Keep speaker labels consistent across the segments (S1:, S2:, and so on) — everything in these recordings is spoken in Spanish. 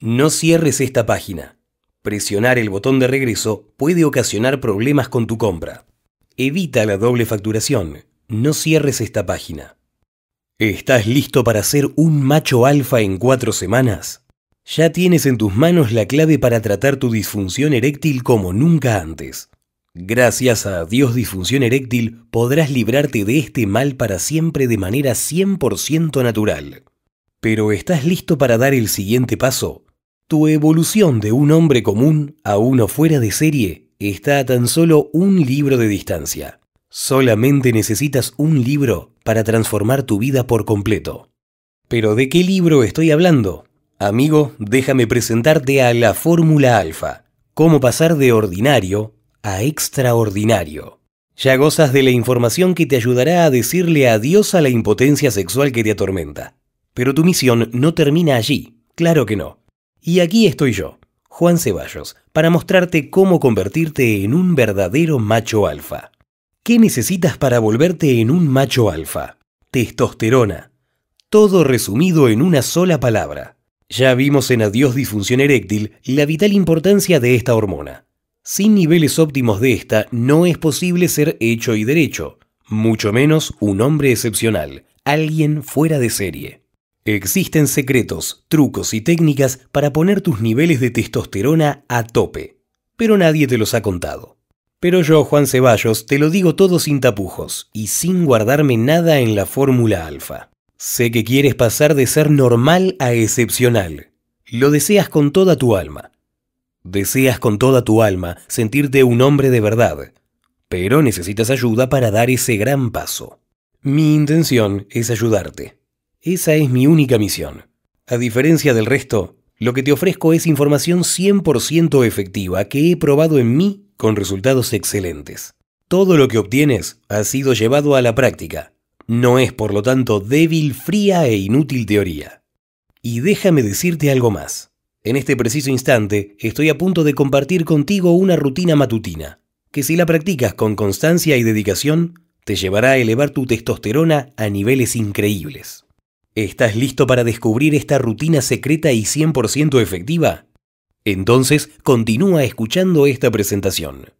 S1: No cierres esta página. Presionar el botón de regreso puede ocasionar problemas con tu compra. Evita la doble facturación. No cierres esta página. ¿Estás listo para ser un macho alfa en cuatro semanas? Ya tienes en tus manos la clave para tratar tu disfunción eréctil como nunca antes. Gracias a Dios Disfunción Eréctil podrás librarte de este mal para siempre de manera 100% natural. Pero ¿estás listo para dar el siguiente paso? Tu evolución de un hombre común a uno fuera de serie está a tan solo un libro de distancia. Solamente necesitas un libro para transformar tu vida por completo. Pero ¿de qué libro estoy hablando? Amigo, déjame presentarte a la fórmula alfa, cómo pasar de ordinario a extraordinario. Ya gozas de la información que te ayudará a decirle adiós a la impotencia sexual que te atormenta. Pero tu misión no termina allí, claro que no. Y aquí estoy yo, Juan Ceballos, para mostrarte cómo convertirte en un verdadero macho alfa. ¿Qué necesitas para volverte en un macho alfa? Testosterona. Todo resumido en una sola palabra. Ya vimos en Adiós Disfunción Eréctil la vital importancia de esta hormona. Sin niveles óptimos de esta no es posible ser hecho y derecho, mucho menos un hombre excepcional, alguien fuera de serie. Existen secretos, trucos y técnicas para poner tus niveles de testosterona a tope, pero nadie te los ha contado. Pero yo, Juan Ceballos, te lo digo todo sin tapujos y sin guardarme nada en la fórmula alfa. Sé que quieres pasar de ser normal a excepcional. Lo deseas con toda tu alma. Deseas con toda tu alma sentirte un hombre de verdad, pero necesitas ayuda para dar ese gran paso. Mi intención es ayudarte. Esa es mi única misión. A diferencia del resto, lo que te ofrezco es información 100% efectiva que he probado en mí con resultados excelentes. Todo lo que obtienes ha sido llevado a la práctica. No es, por lo tanto, débil, fría e inútil teoría. Y déjame decirte algo más. En este preciso instante estoy a punto de compartir contigo una rutina matutina, que si la practicas con constancia y dedicación, te llevará a elevar tu testosterona a niveles increíbles. ¿Estás listo para descubrir esta rutina secreta y 100% efectiva? Entonces, continúa escuchando esta presentación.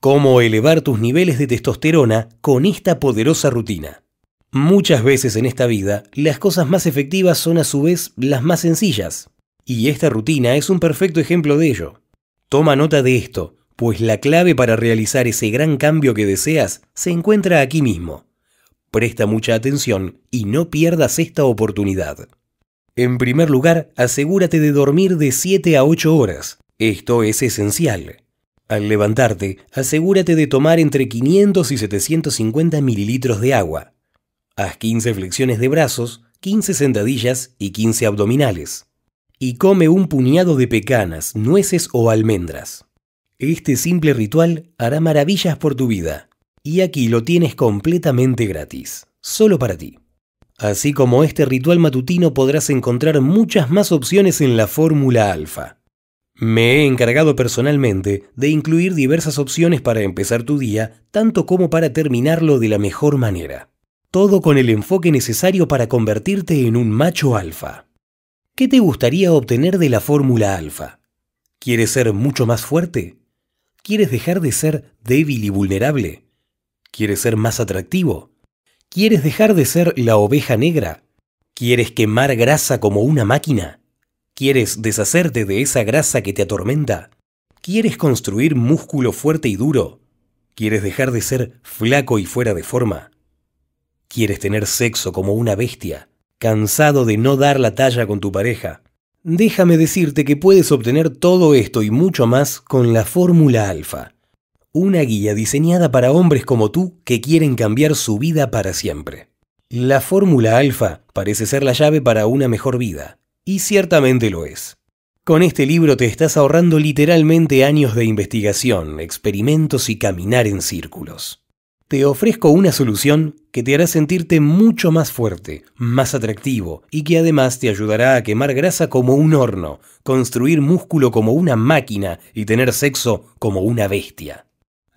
S1: ¿Cómo elevar tus niveles de testosterona con esta poderosa rutina? Muchas veces en esta vida, las cosas más efectivas son a su vez las más sencillas, y esta rutina es un perfecto ejemplo de ello. Toma nota de esto, pues la clave para realizar ese gran cambio que deseas se encuentra aquí mismo. Presta mucha atención y no pierdas esta oportunidad. En primer lugar, asegúrate de dormir de 7 a 8 horas. Esto es esencial. Al levantarte, asegúrate de tomar entre 500 y 750 mililitros de agua. Haz 15 flexiones de brazos, 15 sentadillas y 15 abdominales. Y come un puñado de pecanas, nueces o almendras. Este simple ritual hará maravillas por tu vida y aquí lo tienes completamente gratis, solo para ti. Así como este ritual matutino podrás encontrar muchas más opciones en la fórmula alfa. Me he encargado personalmente de incluir diversas opciones para empezar tu día, tanto como para terminarlo de la mejor manera. Todo con el enfoque necesario para convertirte en un macho alfa. ¿Qué te gustaría obtener de la fórmula alfa? ¿Quieres ser mucho más fuerte? ¿Quieres dejar de ser débil y vulnerable? ¿Quieres ser más atractivo? ¿Quieres dejar de ser la oveja negra? ¿Quieres quemar grasa como una máquina? ¿Quieres deshacerte de esa grasa que te atormenta? ¿Quieres construir músculo fuerte y duro? ¿Quieres dejar de ser flaco y fuera de forma? ¿Quieres tener sexo como una bestia? ¿Cansado de no dar la talla con tu pareja? Déjame decirte que puedes obtener todo esto y mucho más con la fórmula alfa una guía diseñada para hombres como tú que quieren cambiar su vida para siempre. La fórmula alfa parece ser la llave para una mejor vida, y ciertamente lo es. Con este libro te estás ahorrando literalmente años de investigación, experimentos y caminar en círculos. Te ofrezco una solución que te hará sentirte mucho más fuerte, más atractivo y que además te ayudará a quemar grasa como un horno, construir músculo como una máquina y tener sexo como una bestia.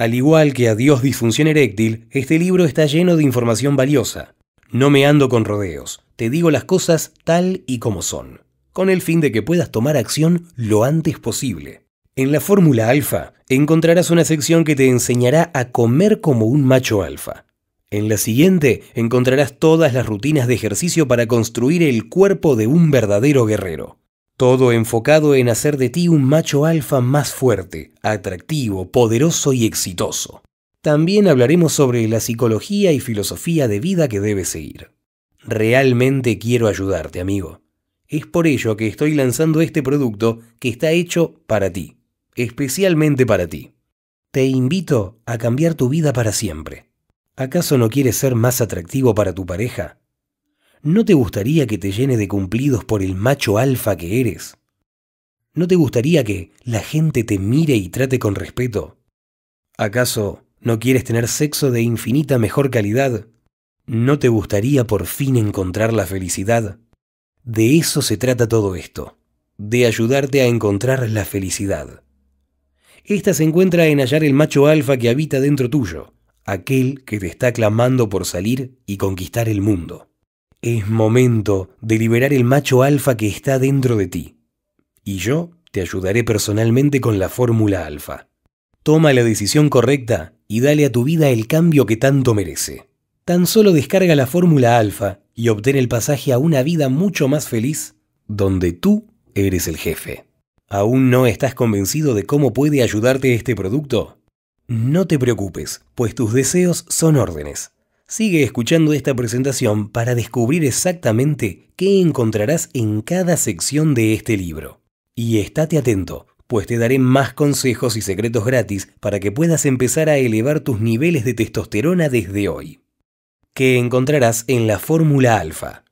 S1: Al igual que Dios disfunción eréctil, este libro está lleno de información valiosa. No me ando con rodeos, te digo las cosas tal y como son, con el fin de que puedas tomar acción lo antes posible. En la fórmula alfa encontrarás una sección que te enseñará a comer como un macho alfa. En la siguiente encontrarás todas las rutinas de ejercicio para construir el cuerpo de un verdadero guerrero todo enfocado en hacer de ti un macho alfa más fuerte, atractivo, poderoso y exitoso. También hablaremos sobre la psicología y filosofía de vida que debes seguir. Realmente quiero ayudarte, amigo. Es por ello que estoy lanzando este producto que está hecho para ti, especialmente para ti. Te invito a cambiar tu vida para siempre. ¿Acaso no quieres ser más atractivo para tu pareja? ¿No te gustaría que te llene de cumplidos por el macho alfa que eres? ¿No te gustaría que la gente te mire y trate con respeto? ¿Acaso no quieres tener sexo de infinita mejor calidad? ¿No te gustaría por fin encontrar la felicidad? De eso se trata todo esto, de ayudarte a encontrar la felicidad. Esta se encuentra en hallar el macho alfa que habita dentro tuyo, aquel que te está clamando por salir y conquistar el mundo. Es momento de liberar el macho alfa que está dentro de ti. Y yo te ayudaré personalmente con la fórmula alfa. Toma la decisión correcta y dale a tu vida el cambio que tanto merece. Tan solo descarga la fórmula alfa y obtén el pasaje a una vida mucho más feliz, donde tú eres el jefe. ¿Aún no estás convencido de cómo puede ayudarte este producto? No te preocupes, pues tus deseos son órdenes. Sigue escuchando esta presentación para descubrir exactamente qué encontrarás en cada sección de este libro. Y estate atento, pues te daré más consejos y secretos gratis para que puedas empezar a elevar tus niveles de testosterona desde hoy. ¿Qué encontrarás en la fórmula alfa.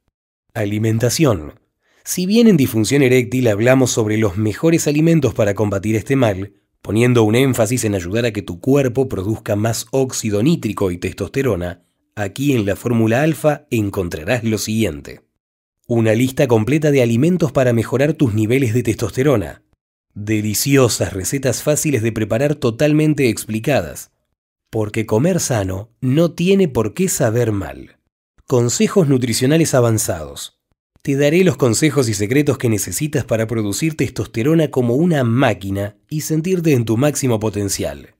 S1: Alimentación. Si bien en disfunción eréctil hablamos sobre los mejores alimentos para combatir este mal, poniendo un énfasis en ayudar a que tu cuerpo produzca más óxido nítrico y testosterona, Aquí en la fórmula alfa encontrarás lo siguiente. Una lista completa de alimentos para mejorar tus niveles de testosterona. Deliciosas recetas fáciles de preparar totalmente explicadas. Porque comer sano no tiene por qué saber mal. Consejos nutricionales avanzados. Te daré los consejos y secretos que necesitas para producir testosterona como una máquina y sentirte en tu máximo potencial.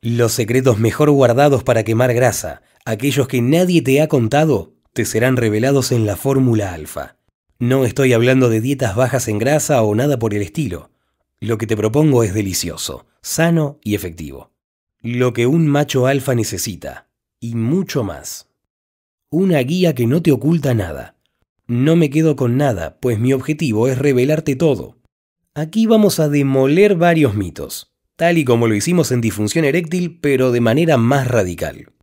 S1: Los secretos mejor guardados para quemar grasa, Aquellos que nadie te ha contado te serán revelados en la fórmula alfa. No estoy hablando de dietas bajas en grasa o nada por el estilo. Lo que te propongo es delicioso, sano y efectivo. Lo que un macho alfa necesita, y mucho más. Una guía que no te oculta nada. No me quedo con nada, pues mi objetivo es revelarte todo. Aquí vamos a demoler varios mitos, tal y como lo hicimos en disfunción eréctil, pero de manera más radical.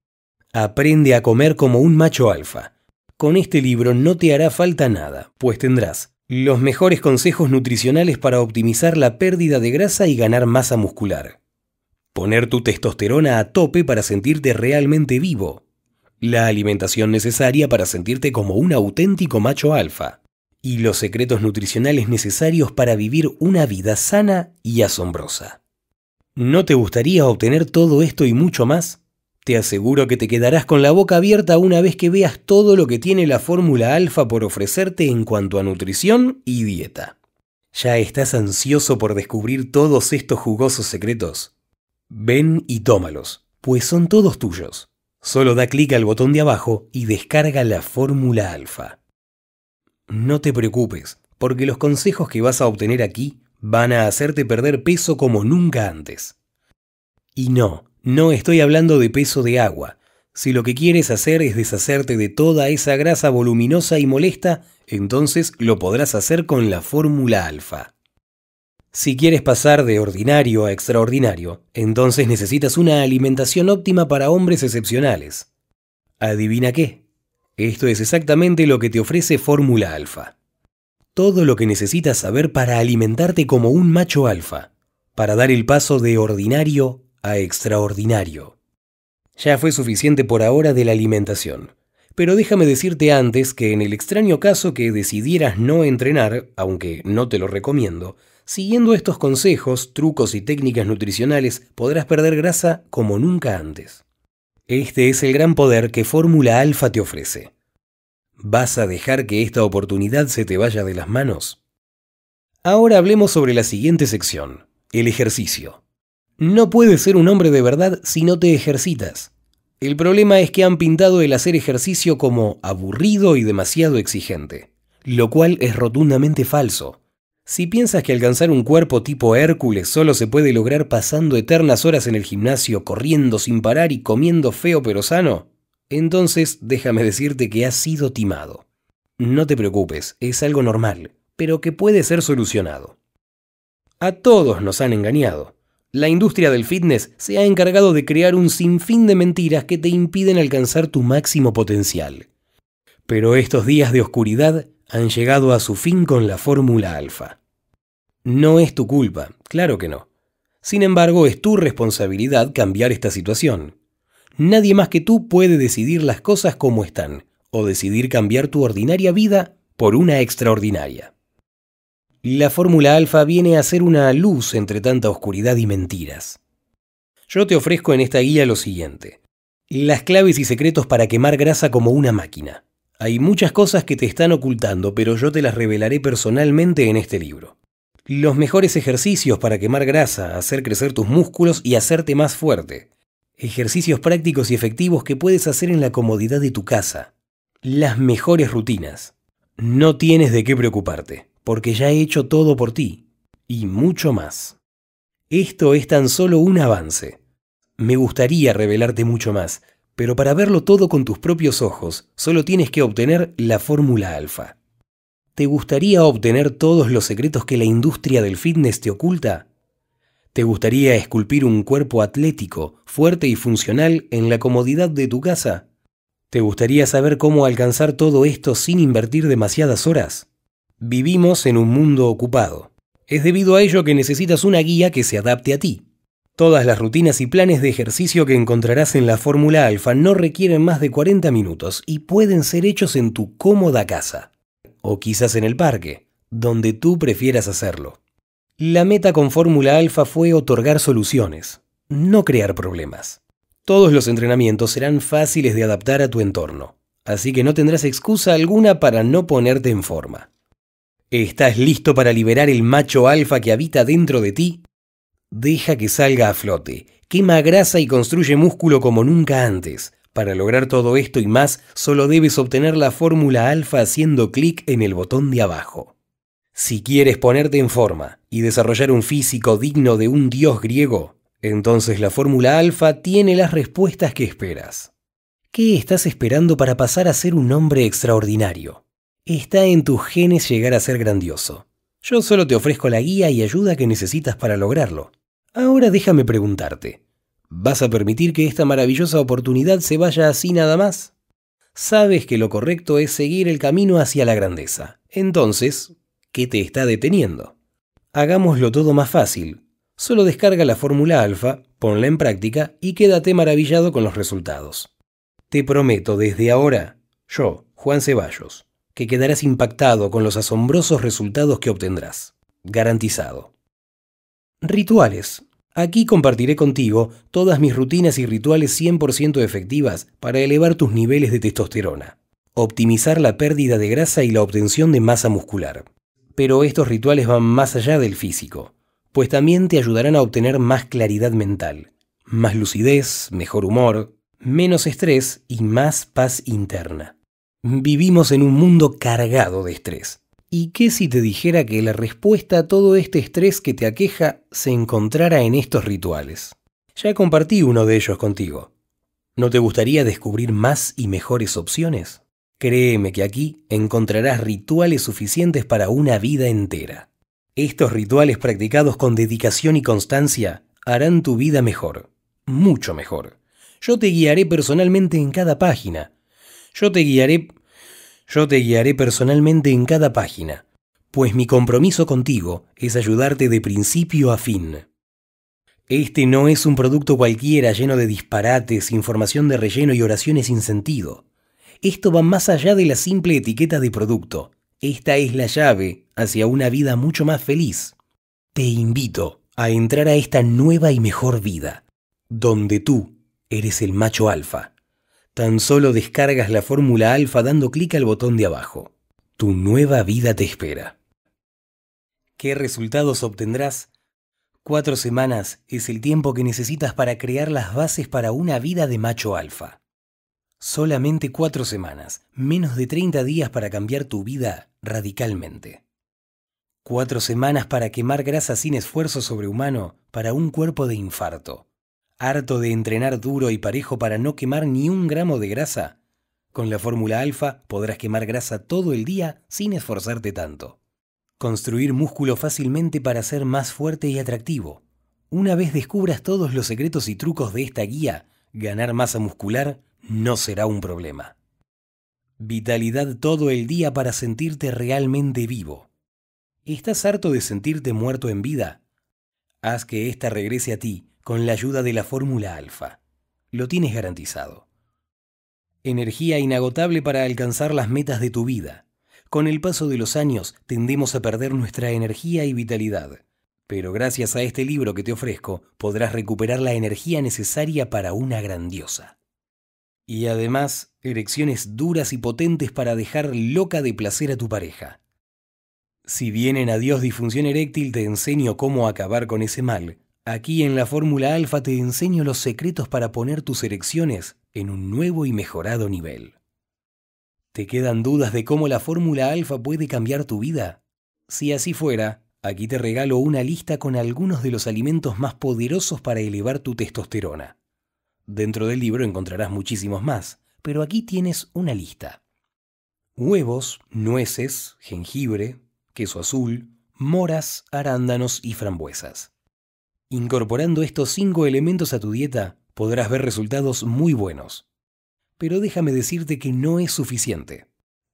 S1: Aprende a comer como un macho alfa. Con este libro no te hará falta nada, pues tendrás los mejores consejos nutricionales para optimizar la pérdida de grasa y ganar masa muscular. Poner tu testosterona a tope para sentirte realmente vivo. La alimentación necesaria para sentirte como un auténtico macho alfa. Y los secretos nutricionales necesarios para vivir una vida sana y asombrosa. ¿No te gustaría obtener todo esto y mucho más? Te aseguro que te quedarás con la boca abierta una vez que veas todo lo que tiene la fórmula alfa por ofrecerte en cuanto a nutrición y dieta. ¿Ya estás ansioso por descubrir todos estos jugosos secretos? Ven y tómalos, pues son todos tuyos. Solo da clic al botón de abajo y descarga la fórmula alfa. No te preocupes, porque los consejos que vas a obtener aquí van a hacerte perder peso como nunca antes. Y no, no estoy hablando de peso de agua. Si lo que quieres hacer es deshacerte de toda esa grasa voluminosa y molesta, entonces lo podrás hacer con la fórmula alfa. Si quieres pasar de ordinario a extraordinario, entonces necesitas una alimentación óptima para hombres excepcionales. ¿Adivina qué? Esto es exactamente lo que te ofrece Fórmula Alfa. Todo lo que necesitas saber para alimentarte como un macho alfa, para dar el paso de ordinario a extraordinario. Ya fue suficiente por ahora de la alimentación. Pero déjame decirte antes que en el extraño caso que decidieras no entrenar, aunque no te lo recomiendo, siguiendo estos consejos, trucos y técnicas nutricionales podrás perder grasa como nunca antes. Este es el gran poder que Fórmula Alfa te ofrece. ¿Vas a dejar que esta oportunidad se te vaya de las manos? Ahora hablemos sobre la siguiente sección, el ejercicio. No puedes ser un hombre de verdad si no te ejercitas. El problema es que han pintado el hacer ejercicio como aburrido y demasiado exigente, lo cual es rotundamente falso. Si piensas que alcanzar un cuerpo tipo Hércules solo se puede lograr pasando eternas horas en el gimnasio, corriendo sin parar y comiendo feo pero sano, entonces déjame decirte que has sido timado. No te preocupes, es algo normal, pero que puede ser solucionado. A todos nos han engañado. La industria del fitness se ha encargado de crear un sinfín de mentiras que te impiden alcanzar tu máximo potencial. Pero estos días de oscuridad han llegado a su fin con la fórmula alfa. No es tu culpa, claro que no. Sin embargo, es tu responsabilidad cambiar esta situación. Nadie más que tú puede decidir las cosas como están, o decidir cambiar tu ordinaria vida por una extraordinaria la fórmula alfa viene a ser una luz entre tanta oscuridad y mentiras. Yo te ofrezco en esta guía lo siguiente. Las claves y secretos para quemar grasa como una máquina. Hay muchas cosas que te están ocultando, pero yo te las revelaré personalmente en este libro. Los mejores ejercicios para quemar grasa, hacer crecer tus músculos y hacerte más fuerte. Ejercicios prácticos y efectivos que puedes hacer en la comodidad de tu casa. Las mejores rutinas. No tienes de qué preocuparte porque ya he hecho todo por ti, y mucho más. Esto es tan solo un avance. Me gustaría revelarte mucho más, pero para verlo todo con tus propios ojos, solo tienes que obtener la fórmula alfa. ¿Te gustaría obtener todos los secretos que la industria del fitness te oculta? ¿Te gustaría esculpir un cuerpo atlético, fuerte y funcional en la comodidad de tu casa? ¿Te gustaría saber cómo alcanzar todo esto sin invertir demasiadas horas? Vivimos en un mundo ocupado. Es debido a ello que necesitas una guía que se adapte a ti. Todas las rutinas y planes de ejercicio que encontrarás en la Fórmula Alfa no requieren más de 40 minutos y pueden ser hechos en tu cómoda casa, o quizás en el parque, donde tú prefieras hacerlo. La meta con Fórmula Alfa fue otorgar soluciones, no crear problemas. Todos los entrenamientos serán fáciles de adaptar a tu entorno, así que no tendrás excusa alguna para no ponerte en forma. ¿Estás listo para liberar el macho alfa que habita dentro de ti? Deja que salga a flote, quema grasa y construye músculo como nunca antes. Para lograr todo esto y más, solo debes obtener la fórmula alfa haciendo clic en el botón de abajo. Si quieres ponerte en forma y desarrollar un físico digno de un dios griego, entonces la fórmula alfa tiene las respuestas que esperas. ¿Qué estás esperando para pasar a ser un hombre extraordinario? Está en tus genes llegar a ser grandioso. Yo solo te ofrezco la guía y ayuda que necesitas para lograrlo. Ahora déjame preguntarte, ¿vas a permitir que esta maravillosa oportunidad se vaya así nada más? Sabes que lo correcto es seguir el camino hacia la grandeza. Entonces, ¿qué te está deteniendo? Hagámoslo todo más fácil. Solo descarga la fórmula alfa, ponla en práctica y quédate maravillado con los resultados. Te prometo desde ahora, yo, Juan Ceballos, que quedarás impactado con los asombrosos resultados que obtendrás. Garantizado. Rituales. Aquí compartiré contigo todas mis rutinas y rituales 100% efectivas para elevar tus niveles de testosterona, optimizar la pérdida de grasa y la obtención de masa muscular. Pero estos rituales van más allá del físico, pues también te ayudarán a obtener más claridad mental, más lucidez, mejor humor, menos estrés y más paz interna. Vivimos en un mundo cargado de estrés. ¿Y qué si te dijera que la respuesta a todo este estrés que te aqueja se encontrara en estos rituales? Ya compartí uno de ellos contigo. ¿No te gustaría descubrir más y mejores opciones? Créeme que aquí encontrarás rituales suficientes para una vida entera. Estos rituales practicados con dedicación y constancia harán tu vida mejor, mucho mejor. Yo te guiaré personalmente en cada página yo te guiaré, yo te guiaré personalmente en cada página, pues mi compromiso contigo es ayudarte de principio a fin. Este no es un producto cualquiera lleno de disparates, información de relleno y oraciones sin sentido. Esto va más allá de la simple etiqueta de producto. Esta es la llave hacia una vida mucho más feliz. Te invito a entrar a esta nueva y mejor vida, donde tú eres el macho alfa. Tan solo descargas la fórmula alfa dando clic al botón de abajo. Tu nueva vida te espera. ¿Qué resultados obtendrás? Cuatro semanas es el tiempo que necesitas para crear las bases para una vida de macho alfa. Solamente cuatro semanas, menos de 30 días para cambiar tu vida radicalmente. Cuatro semanas para quemar grasa sin esfuerzo sobrehumano para un cuerpo de infarto harto de entrenar duro y parejo para no quemar ni un gramo de grasa? Con la fórmula alfa podrás quemar grasa todo el día sin esforzarte tanto. Construir músculo fácilmente para ser más fuerte y atractivo. Una vez descubras todos los secretos y trucos de esta guía, ganar masa muscular no será un problema. Vitalidad todo el día para sentirte realmente vivo. ¿Estás harto de sentirte muerto en vida? Haz que esta regrese a ti con la ayuda de la fórmula alfa. Lo tienes garantizado. Energía inagotable para alcanzar las metas de tu vida. Con el paso de los años tendemos a perder nuestra energía y vitalidad, pero gracias a este libro que te ofrezco podrás recuperar la energía necesaria para una grandiosa. Y además, erecciones duras y potentes para dejar loca de placer a tu pareja. Si vienen a Dios disfunción eréctil, te enseño cómo acabar con ese mal, Aquí en la Fórmula Alfa te enseño los secretos para poner tus erecciones en un nuevo y mejorado nivel. ¿Te quedan dudas de cómo la Fórmula Alfa puede cambiar tu vida? Si así fuera, aquí te regalo una lista con algunos de los alimentos más poderosos para elevar tu testosterona. Dentro del libro encontrarás muchísimos más, pero aquí tienes una lista. Huevos, nueces, jengibre, queso azul, moras, arándanos y frambuesas. Incorporando estos cinco elementos a tu dieta, podrás ver resultados muy buenos. Pero déjame decirte que no es suficiente.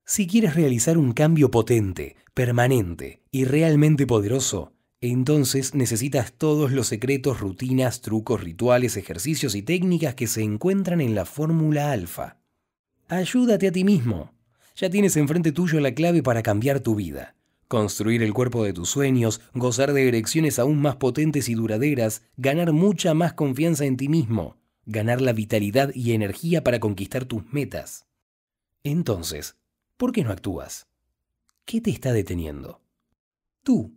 S1: Si quieres realizar un cambio potente, permanente y realmente poderoso, entonces necesitas todos los secretos, rutinas, trucos, rituales, ejercicios y técnicas que se encuentran en la fórmula alfa. Ayúdate a ti mismo. Ya tienes enfrente tuyo la clave para cambiar tu vida. Construir el cuerpo de tus sueños, gozar de erecciones aún más potentes y duraderas, ganar mucha más confianza en ti mismo, ganar la vitalidad y energía para conquistar tus metas. Entonces, ¿por qué no actúas? ¿Qué te está deteniendo? Tú.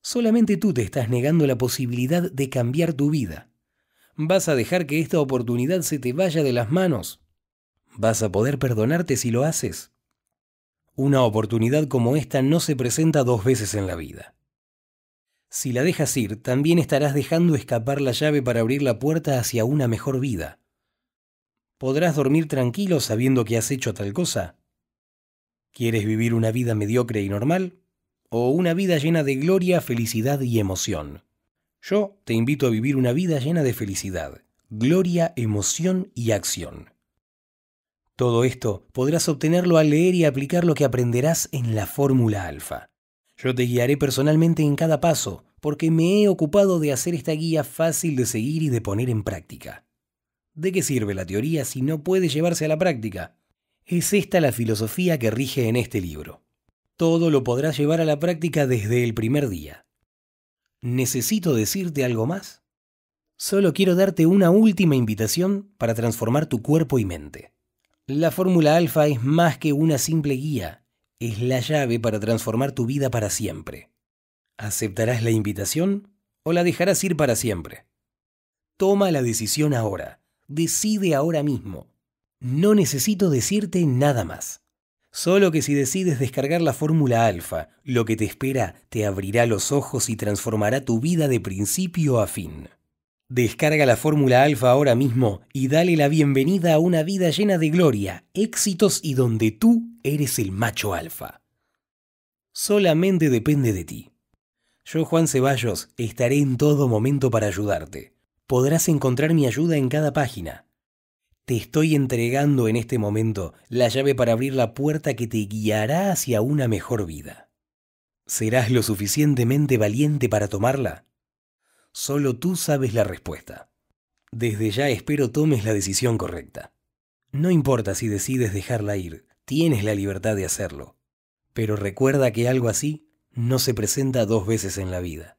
S1: Solamente tú te estás negando la posibilidad de cambiar tu vida. Vas a dejar que esta oportunidad se te vaya de las manos. Vas a poder perdonarte si lo haces. Una oportunidad como esta no se presenta dos veces en la vida. Si la dejas ir, también estarás dejando escapar la llave para abrir la puerta hacia una mejor vida. ¿Podrás dormir tranquilo sabiendo que has hecho tal cosa? ¿Quieres vivir una vida mediocre y normal? ¿O una vida llena de gloria, felicidad y emoción? Yo te invito a vivir una vida llena de felicidad, gloria, emoción y acción. Todo esto podrás obtenerlo al leer y aplicar lo que aprenderás en la fórmula alfa. Yo te guiaré personalmente en cada paso, porque me he ocupado de hacer esta guía fácil de seguir y de poner en práctica. ¿De qué sirve la teoría si no puede llevarse a la práctica? Es esta la filosofía que rige en este libro. Todo lo podrás llevar a la práctica desde el primer día. ¿Necesito decirte algo más? Solo quiero darte una última invitación para transformar tu cuerpo y mente. La fórmula alfa es más que una simple guía, es la llave para transformar tu vida para siempre. ¿Aceptarás la invitación o la dejarás ir para siempre? Toma la decisión ahora, decide ahora mismo. No necesito decirte nada más. Solo que si decides descargar la fórmula alfa, lo que te espera te abrirá los ojos y transformará tu vida de principio a fin. Descarga la fórmula alfa ahora mismo y dale la bienvenida a una vida llena de gloria, éxitos y donde tú eres el macho alfa. Solamente depende de ti. Yo, Juan Ceballos, estaré en todo momento para ayudarte. Podrás encontrar mi ayuda en cada página. Te estoy entregando en este momento la llave para abrir la puerta que te guiará hacia una mejor vida. ¿Serás lo suficientemente valiente para tomarla? Solo tú sabes la respuesta. Desde ya espero tomes la decisión correcta. No importa si decides dejarla ir, tienes la libertad de hacerlo. Pero recuerda que algo así no se presenta dos veces en la vida.